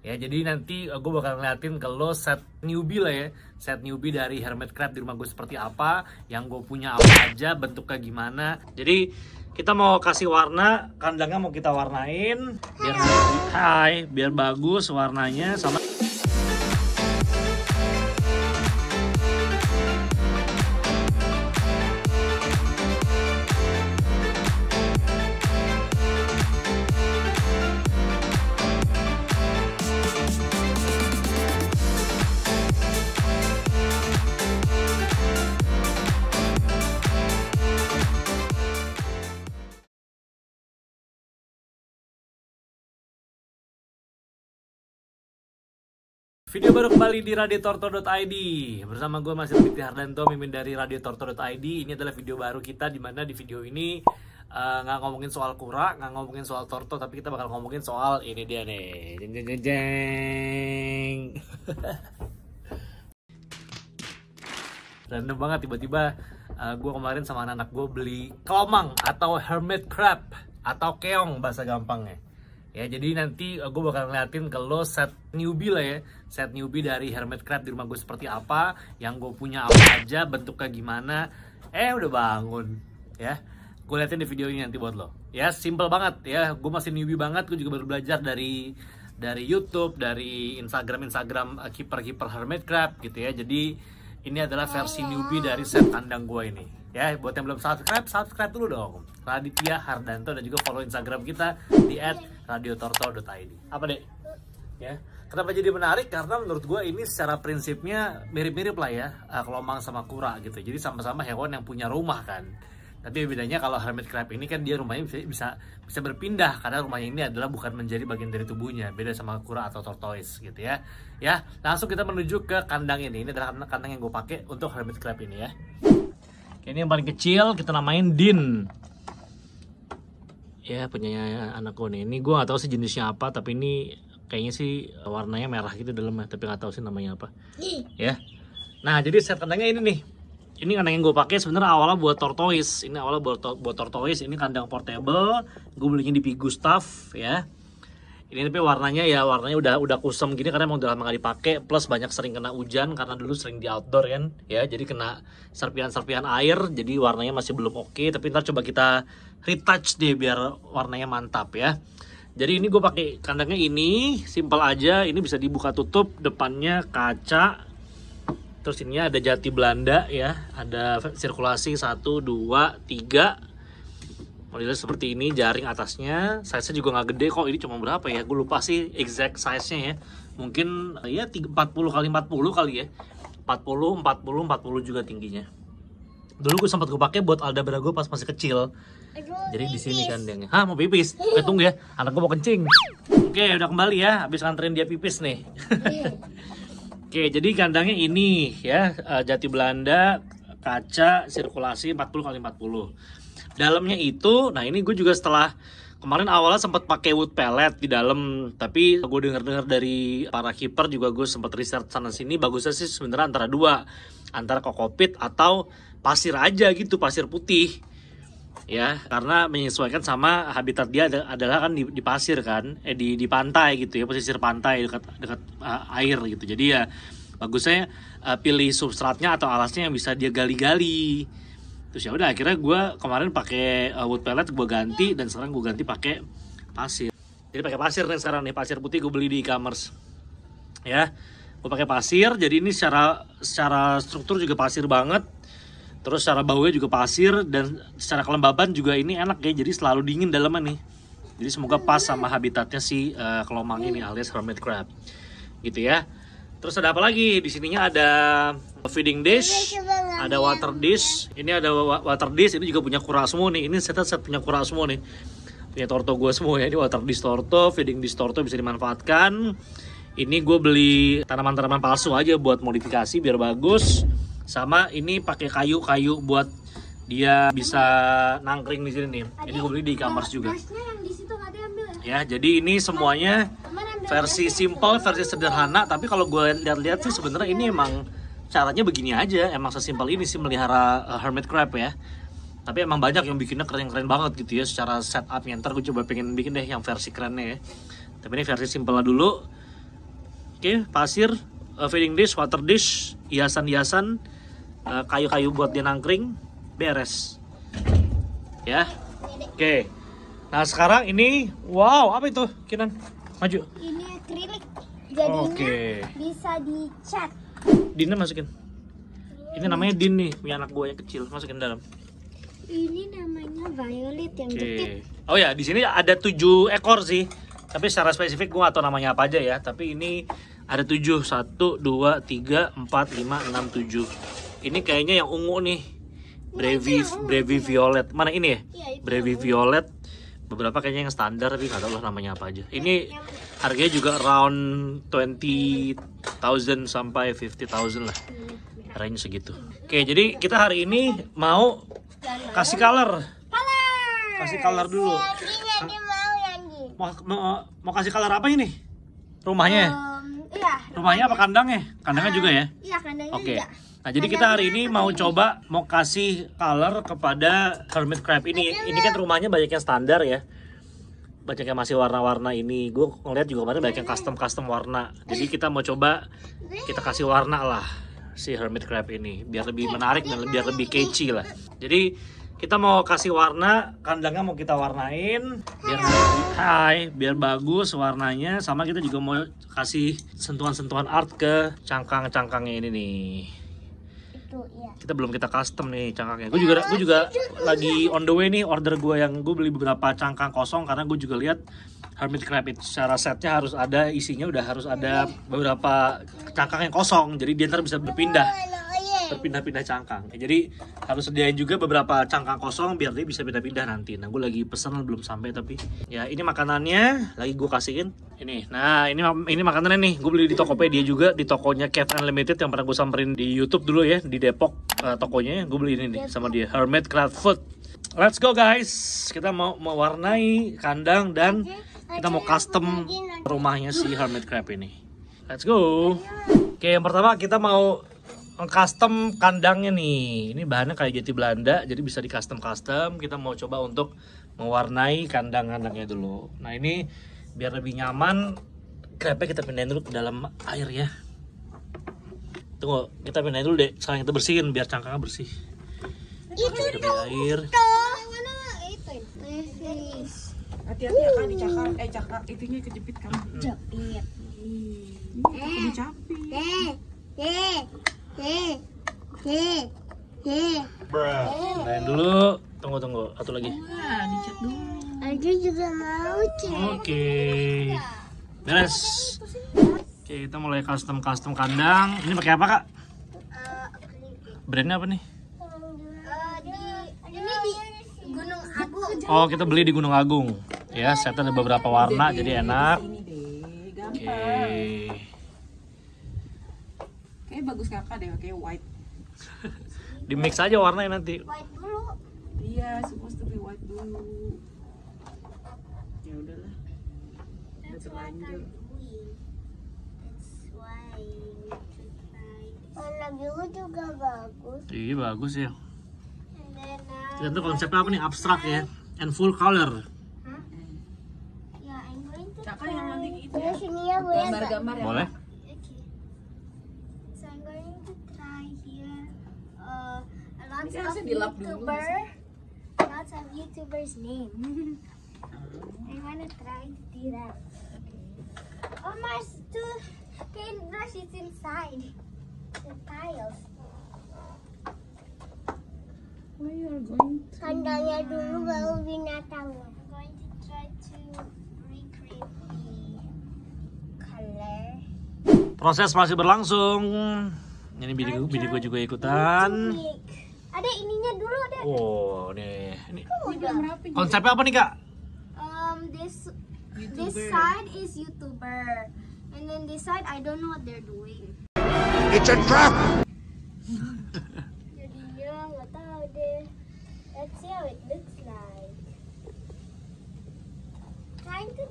ya jadi nanti eh, gue bakal ngeliatin ke lo set newbie lah ya set newbie dari Hermit Crab di rumah gue seperti apa yang gue punya apa aja bentuknya gimana jadi kita mau kasih warna kandangnya mau kita warnain biar iya. hai biar bagus warnanya sama Video baru kembali di radiotorto.id Bersama gue Mas Rifki Hardanto, mimin dari radiotorto.id Ini adalah video baru kita, dimana di video ini uh, Nggak ngomongin soal kura, nggak ngomongin soal torto Tapi kita bakal ngomongin soal ini dia nih Jeng jeng jeng jeng Random banget, tiba-tiba uh, eh, gue kemarin sama anak-anak gue beli kelomang Atau hermit crab Atau keong bahasa gampangnya ya jadi nanti eh, gue bakal ngeliatin ke lo set newbie lah ya set newbie dari Hermit Crab di rumah gue seperti apa yang gue punya apa aja bentuknya gimana eh udah bangun ya gue liatin di video ini nanti buat lo ya simple banget ya gue masih newbie banget gue juga baru belajar dari dari YouTube dari Instagram Instagram eh, kiper kiper Hermit Crab gitu ya jadi ini adalah versi oh. newbie dari set kandang gue ini ya buat yang belum subscribe subscribe dulu dong Raditya Hardanto dan juga follow Instagram kita di @radiotortol.id. Apa deh? Ya. Kenapa jadi menarik? Karena menurut gue ini secara prinsipnya mirip-mirip lah ya eh, kelomang sama kura gitu. Jadi sama-sama hewan yang punya rumah kan. Tapi bedanya kalau hermit crab ini kan dia rumahnya bisa bisa, bisa berpindah karena rumahnya ini adalah bukan menjadi bagian dari tubuhnya, beda sama kura atau tortoise gitu ya. Ya, langsung kita menuju ke kandang ini. Ini adalah kandang yang gue pakai untuk hermit crab ini ya. Ini yang paling kecil kita namain Din ya punya anak gue nih ini gue gak tahu sih jenisnya apa tapi ini kayaknya sih eh, warnanya merah gitu dalamnya eh, tapi gak tahu sih namanya apa ya nah jadi set kandangnya ini nih ini kandang yang gue pakai sebenarnya awalnya buat tortoise ini awalnya buat, buat tortoise ini kandang portable gue belinya di Pigustaf ya ini tapi warnanya ya warnanya udah udah kusam gini karena emang udah lama gak dipakai plus banyak sering kena hujan karena dulu sering di outdoor kan ya jadi kena serpihan-serpihan air jadi warnanya masih belum oke okay. tapi ntar coba kita retouch deh biar warnanya mantap ya jadi ini gue pakai kandangnya ini simple aja ini bisa dibuka tutup depannya kaca terus ini ada jati Belanda ya ada sirkulasi 1, 2, 3 modelnya seperti ini jaring atasnya size-nya juga nggak gede kok ini cuma berapa ya gue lupa sih exact size-nya ya mungkin ya 40 kali 40 kali ya 40, 40, 40 juga tingginya dulu gue sempat gue pakai buat alda gue pas masih kecil jadi di sini kan dia. Hah, mau pipis? Oke, eh, tunggu ya. Anak gua mau kencing. Oke, udah kembali ya. Habis nganterin dia pipis nih. Oke, jadi kandangnya ini ya, eh, jati Belanda, kaca sirkulasi 40 kali 40. Dalamnya itu, nah ini gue juga setelah kemarin awalnya sempat pakai wood pellet di dalam tapi gue dengar dengar dari para kiper juga gue sempat riset sana sini bagusnya sih sebenarnya antara dua antara kokopit atau pasir aja gitu pasir putih ya karena menyesuaikan sama habitat dia adalah kan di, di pasir kan eh di di pantai gitu ya pesisir pantai dekat dekat uh, air gitu jadi ya bagusnya uh, pilih substratnya atau alasnya yang bisa dia gali-gali terus ya udah akhirnya gue kemarin pakai uh, wood pellet gue ganti dan sekarang gue ganti pakai pasir jadi pakai pasir nih sekarang nih pasir putih gue beli di e-commerce ya gue pakai pasir jadi ini secara secara struktur juga pasir banget terus secara baunya juga pasir dan secara kelembaban juga ini enak ya jadi selalu dingin dalamnya nih jadi semoga pas sama habitatnya si uh, kelomang ini alias hermit crab gitu ya terus ada apa lagi di sininya ada feeding dish ada water dish ini ada water dish ini juga punya kura semua nih ini set set punya kura semua nih punya torto gue semua ya ini water dish torto feeding dish torto bisa dimanfaatkan ini gue beli tanaman-tanaman palsu aja buat modifikasi biar bagus sama ini pakai kayu-kayu buat dia bisa nangkring di sini nih. Ini gue beli di kamar juga. Ya? ya, jadi ini semuanya versi simple, versi sederhana. Tapi kalau gue lihat-lihat sih sebenarnya ini emang caranya begini aja. Emang sesimpel ini sih melihara eh, hermit crab ya. Tapi emang banyak yang bikinnya keren-keren banget gitu ya secara setupnya. Ntar gue coba pengen bikin deh yang versi kerennya ya. Tapi ini versi simpelnya dulu. Oke, pasir, uh, feeding dish, water dish, hiasan-hiasan, Eh, kayu-kayu buat dia nangkring beres ya oke okay. nah sekarang ini wow apa itu Kinan maju ini akrilik jadinya okay. bisa dicat Dina masukin ini namanya Din nih punya anak gue yang kecil masukin dalam ini namanya violet yang okay. oh ya di sini ada tujuh ekor sih tapi secara spesifik gue atau namanya apa aja ya tapi ini ada tujuh satu dua tiga empat lima enam tujuh ini kayaknya yang ungu nih. Brevi Brevi Violet. Mana ini ya? Iya, Brevi Violet. Beberapa kayaknya yang standar tapi nggak tahu lah namanya apa aja. Ini iya, iya, harganya juga round twenty thousand sampai fifty thousand lah. Range segitu. Oke, jadi kita hari ini mau kasih color. Kasih color dulu. Ya, mau, mau, mau kasih color apa ini? Rumahnya? Rumahnya apa kandangnya? Kandangnya juga ah, ya? Iya, kandangnya Oke. Nah, jadi kita hari ini mau coba mau kasih color kepada hermit crab ini. Ini kan rumahnya banyaknya standar ya. Banyak yang masih warna-warna ini. Gue ngeliat juga kemarin banyak yang custom-custom warna. Jadi kita mau coba kita kasih warna lah si hermit crab ini biar lebih menarik dan biar lebih kecil lah. Jadi kita mau kasih warna kandangnya mau kita warnain biar lebih high biar bagus warnanya sama kita juga mau kasih sentuhan-sentuhan art ke cangkang-cangkangnya ini nih iya. Kita belum kita custom nih cangkangnya. Gue juga gue juga lagi on the way nih order gue yang gue beli beberapa cangkang kosong karena gue juga lihat hermit crab itu secara setnya harus ada isinya udah harus ada beberapa cangkang yang kosong jadi dia ntar bisa berpindah oh, iya, oh, iya. berpindah-pindah cangkang jadi harus sediain juga beberapa cangkang kosong biar dia bisa pindah-pindah nanti nah gue lagi pesan belum sampai tapi ya ini makanannya lagi gue kasihin ini nah ini ini makanannya nih gue beli di Tokopedia juga di tokonya Cat Unlimited yang pernah gue samperin di YouTube dulu ya di Depok uh, tokonya gue beli ini nih sama dia Hermit Craft Food Let's go guys, kita mau mewarnai kandang dan kita mau custom rumahnya si Hermit Crab ini. Let's go. Oke, yang pertama kita mau custom kandangnya nih. Ini bahannya kayak jati Belanda, jadi bisa di custom custom. Kita mau coba untuk mewarnai kandang-kandangnya dulu. Nah ini biar lebih nyaman krepnya kita pindahin dulu ke dalam air ya tunggu kita pindahin dulu deh sekarang kita bersihin biar cangkangnya bersih itu dong air hati-hati ya kan dicakar eh cakar itunya kejepit kan kejepit eh eh eh eh Bruh. Eh, Main eh. dulu. Tunggu tunggu, satu lagi aku juga mau cek. Oke. Okay. Beres. Oke, okay, kita mulai custom-custom kandang. Ini pakai apa, Kak? Brandnya apa nih? Oh, kita beli di Gunung Agung. Ya, setnya ada beberapa warna jadi enak. Oke. Okay. Kayak bagus Kakak deh, kayak white. di mix aja warnanya nanti. White dulu. Iya, supposed to be white dulu. berlanjut warna biru juga bagus iya bagus ya nah, Tentu nah. konsepnya apa nih abstrak ya and full color ya and green gitu ya. ya, ya, gambar-gambar ya boleh uh, lots kan of YouTuber, lots of YouTubers' name. I wanna try to do that. Oh, my two paintbrushes inside the tiles. Where you are going to? Kandangnya dulu baru binatang. I'm going to try to recreate the color. Proses masih berlangsung. Ini bini gue, bini gue juga ikutan. Ada ininya dulu, ada. Oh, nih, ini. Konsepnya apa nih, Kak? Um, this YouTuber. This side is YouTuber. And then this side, I don't know what they're doing. It's a trap! Jadi nggak tahu deh. Let's see how it looks like.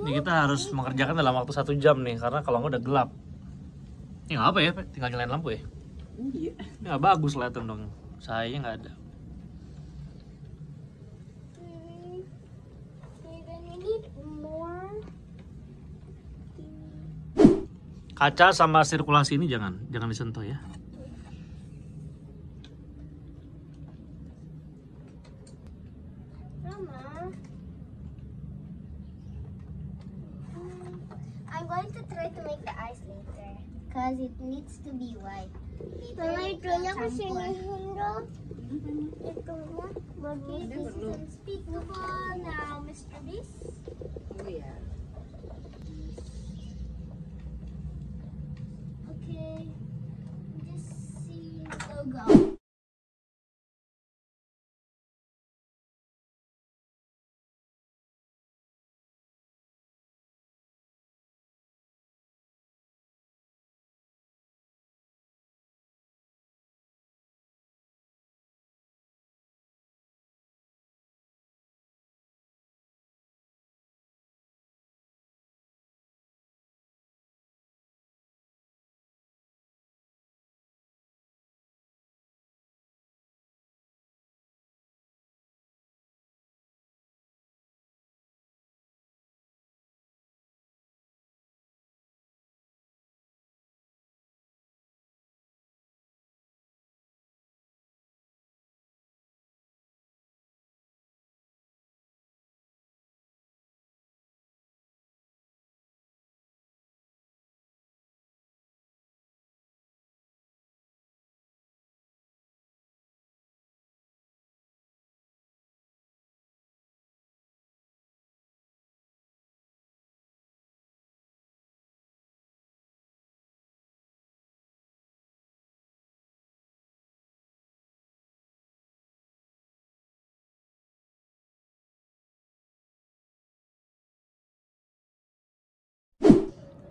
Ini kita harus mengerjakan dalam waktu satu jam nih, karena kalau nggak udah gelap. Ya apa ya, tinggal nyalain lampu ya. Iya. nggak bagus tuh dong. Sayangnya nggak ada. kaca sama sirkulasi ini jangan jangan disentuh ya hmm, I'm going to try to make the eyes later because it needs to be white. Mama, itunya kasi nihirap. Ito Itu Mag-business and speak na po now, Mr. Beast. Oh, yeah.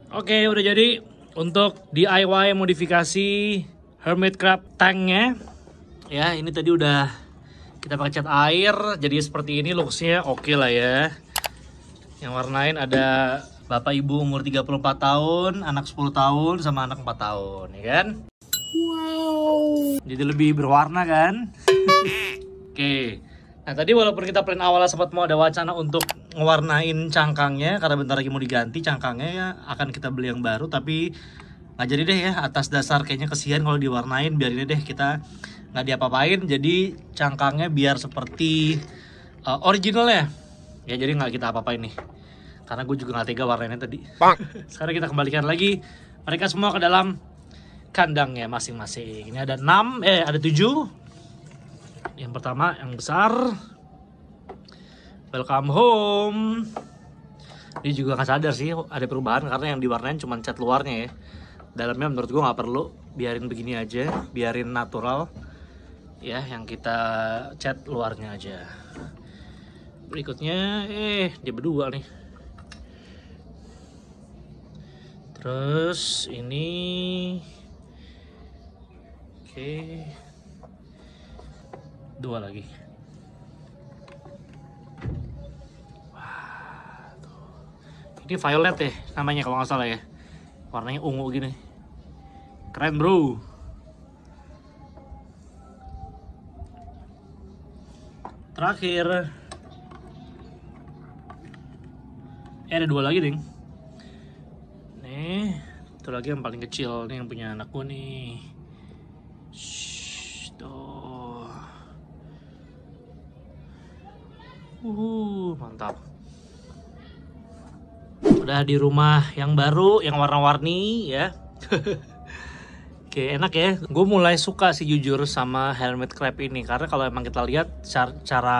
Oke, udah jadi untuk DIY modifikasi Hermit Crab tanknya. Ya, ini tadi udah kita pakai cat air, jadi seperti ini looksnya oke okay lah ya. Yang warnain ada bapak ibu umur 34 tahun, anak 10 tahun, sama anak 4 tahun, ya kan? Wow. Jadi lebih berwarna kan? oke. Okay. Nah tadi walaupun kita plan awalnya sempat mau ada wacana untuk ngewarnain cangkangnya karena bentar lagi mau diganti cangkangnya ya akan kita beli yang baru tapi nggak jadi deh ya atas dasar kayaknya kesian kalau diwarnain biar ini deh kita nggak diapa-apain jadi cangkangnya biar seperti uh, eh, originalnya ya jadi nggak kita apa-apain nih karena gue juga nggak tega warnanya tadi sekarang kita kembalikan lagi mereka semua ke dalam kandangnya masing-masing ini ada enam eh ada tujuh yang pertama yang besar welcome home ini juga nggak sadar sih ada perubahan karena yang diwarnain cuma cat luarnya ya dalamnya menurut gue nggak perlu biarin begini aja biarin natural ya yang kita cat luarnya aja berikutnya eh dia berdua nih terus ini oke okay. dua lagi ini violet ya namanya kalau nggak salah ya warnanya ungu gini keren bro terakhir eh ada dua lagi ding nih itu lagi yang paling kecil nih yang punya anakku nih Shhh, tuh uh mantap udah di rumah yang baru yang warna-warni ya Oke enak ya Gue mulai suka sih jujur sama helmet crab ini Karena kalau emang kita lihat cara, cara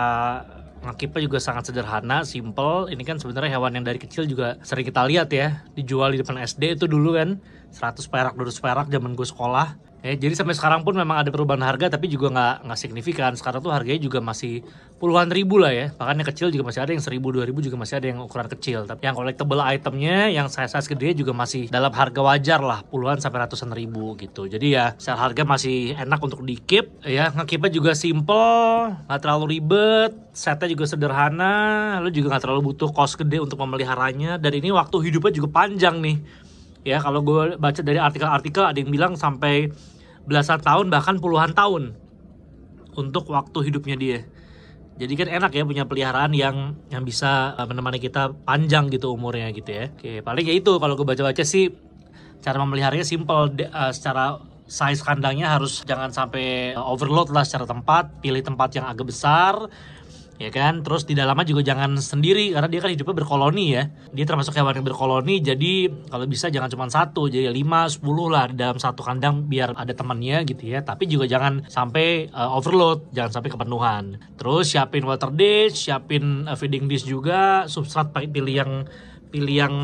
ngakipnya juga sangat sederhana, simple Ini kan sebenarnya hewan yang dari kecil juga sering kita lihat ya Dijual di depan SD itu dulu kan 100 perak, 200 perak zaman gue sekolah Eh, jadi sampai sekarang pun memang ada perubahan harga tapi juga nggak nggak signifikan. Sekarang tuh harganya juga masih puluhan ribu lah ya. Bahkan yang kecil juga masih ada yang seribu, dua ribu juga masih ada yang ukuran kecil. Tapi yang collectible itemnya yang saya size size gede juga masih dalam harga wajar lah puluhan sampai ratusan ribu gitu. Jadi ya sel harga masih enak untuk di keep ya. Ngekipnya juga simple, nggak terlalu ribet, setnya juga sederhana, lu juga nggak terlalu butuh cost gede untuk memeliharanya dan ini waktu hidupnya juga panjang nih ya kalau gue baca dari artikel-artikel ada yang bilang sampai belasan tahun bahkan puluhan tahun untuk waktu hidupnya dia jadi kan enak ya punya peliharaan yang yang bisa eh, menemani kita panjang gitu umurnya gitu ya oke paling ya itu kalau gue baca-baca sih cara memeliharanya simple de, uh, secara size kandangnya harus jangan sampai eh, overload lah secara tempat pilih tempat yang agak besar ya kan terus tidak lama juga jangan sendiri karena dia kan hidupnya berkoloni ya dia termasuk hewan yang berkoloni jadi kalau bisa jangan cuma satu jadi lima sepuluh lah dalam satu kandang biar ada temannya gitu ya tapi juga jangan sampai uh, overload jangan sampai kepenuhan terus siapin water dish siapin uh, feeding dish juga substrat pilih yang pilih yang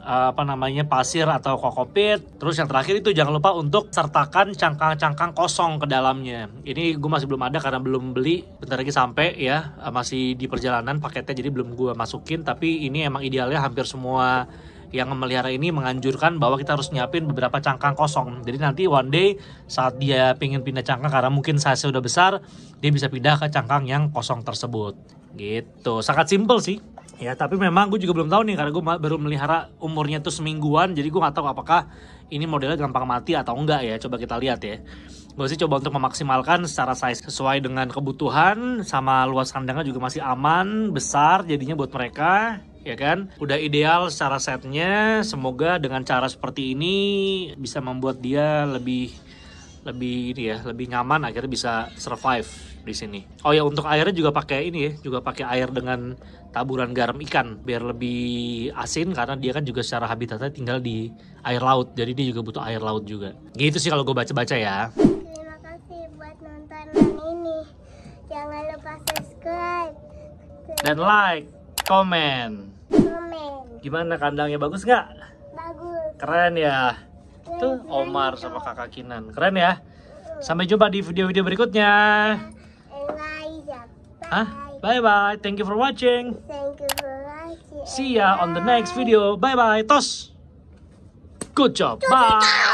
eh, apa namanya pasir atau kokopit. Terus yang terakhir itu jangan lupa untuk sertakan cangkang-cangkang kosong ke dalamnya. Ini gue masih belum ada karena belum beli. Bentar lagi sampai ya, eh, masih di perjalanan paketnya jadi belum gue masukin. Tapi ini emang idealnya hampir semua yang memelihara ini menganjurkan bahwa kita harus nyiapin beberapa cangkang kosong. Jadi nanti one day saat dia pingin pindah cangkang karena mungkin saya sudah besar, dia bisa pindah ke cangkang yang kosong tersebut. Gitu, sangat simpel sih ya tapi memang gue juga belum tahu nih karena gue baru melihara umurnya tuh semingguan jadi gue nggak tahu apakah ini modelnya gampang mati atau enggak ya coba kita lihat ya gue sih coba untuk memaksimalkan secara size sesuai dengan kebutuhan sama luas kandangnya juga masih aman besar jadinya buat mereka ya kan udah ideal secara setnya semoga dengan cara seperti ini bisa membuat dia lebih lebih ini ya lebih nyaman akhirnya bisa survive di sini. Oh ya untuk airnya juga pakai ini ya, juga pakai air dengan taburan garam ikan biar lebih asin karena dia kan juga secara habitatnya tinggal di air laut. Jadi dia juga butuh air laut juga. Gitu sih kalau gue baca-baca ya. Terima kasih buat nontonan ini. Jangan lupa subscribe dan like, komen. Komen. Gimana kandangnya bagus nggak? Bagus. Keren ya. Tuh Omar sama kakak Kinan. Keren ya. Sampai jumpa di video-video berikutnya. Iya. Bye bye. Thank you for watching. Thank you for watching. See ya on the next video. Bye bye. Tos. Good job. Bye.